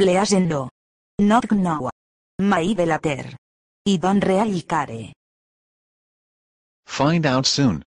Pleasen no. Knock no. My later. I don't really care. Find out soon.